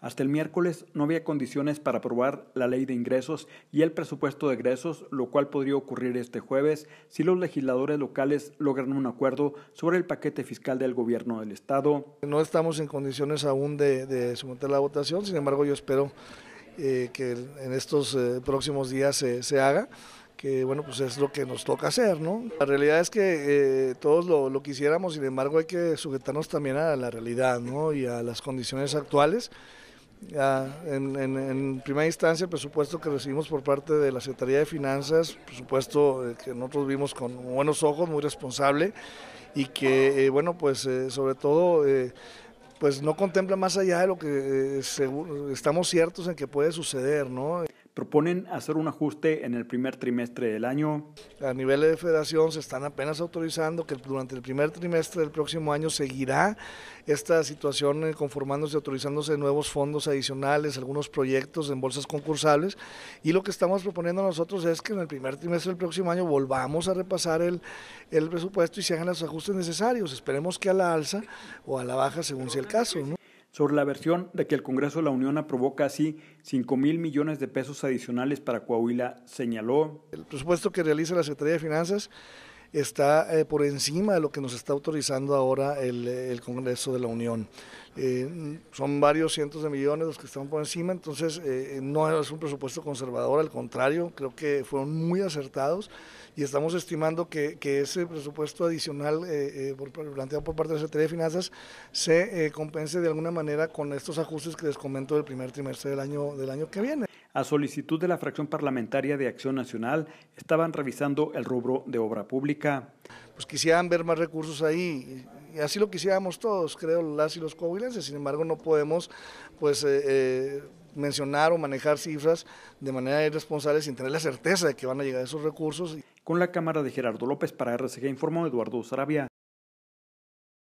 Hasta el miércoles no había condiciones para aprobar la ley de ingresos y el presupuesto de egresos, lo cual podría ocurrir este jueves si los legisladores locales logran un acuerdo sobre el paquete fiscal del gobierno del Estado. No estamos en condiciones aún de, someter la votación, sin embargo yo espero eh, que en estos eh, próximos días se haga que bueno, pues es lo que nos toca hacer, ¿no? La realidad es que eh, todos lo, lo, quisiéramos, sin embargo hay que sujetarnos también a la realidad, ¿no? Y a las condiciones actuales. Ya, en, primera instancia, el presupuesto que recibimos por parte de la Secretaría de Finanzas, presupuesto eh, que nosotros vimos con buenos ojos, muy responsable y que, eh, bueno, pues eh, sobre todo, pues no contempla más allá de lo que estamos ciertos en que puede suceder, ¿no? proponen hacer un ajuste en el primer trimestre del año. A nivel de federación se están apenas autorizando que durante el primer trimestre del próximo año seguirá esta situación eh, conformándose, autorizándose nuevos fondos adicionales, algunos proyectos en bolsas concursables y lo que estamos proponiendo nosotros es que en el primer trimestre del próximo año volvamos a repasar el, el presupuesto y se hagan los ajustes necesarios. Esperemos que a la alza o a la baja según sea el caso. ¿no? sobre la versión de que el Congreso de la Unión aprobó casi 5 mil millones de pesos adicionales para Coahuila, señaló. El presupuesto que realiza la Secretaría de Finanzas está eh, por encima de lo que nos está autorizando ahora el, eh, Congreso de la Unión. Eh, son varios cientos de millones los que están por encima, entonces no es un presupuesto conservador, al contrario, creo que fueron muy acertados y estamos estimando que, que ese presupuesto adicional planteado por parte de la Secretaría de Finanzas se compense de alguna manera con estos ajustes que les comento del primer trimestre del año, del año que viene. A solicitud de la fracción parlamentaria de Acción Nacional, estaban revisando el rubro de obra pública pues quisieran ver más recursos ahí, y así lo quisiéramos todos, creo, las y los coahuilenses, sin embargo no podemos pues eh, eh, mencionar o manejar cifras de manera irresponsable sin tener la certeza de que van a llegar esos recursos. Con la cámara de Gerardo López para RCG informó Eduardo Sarabia.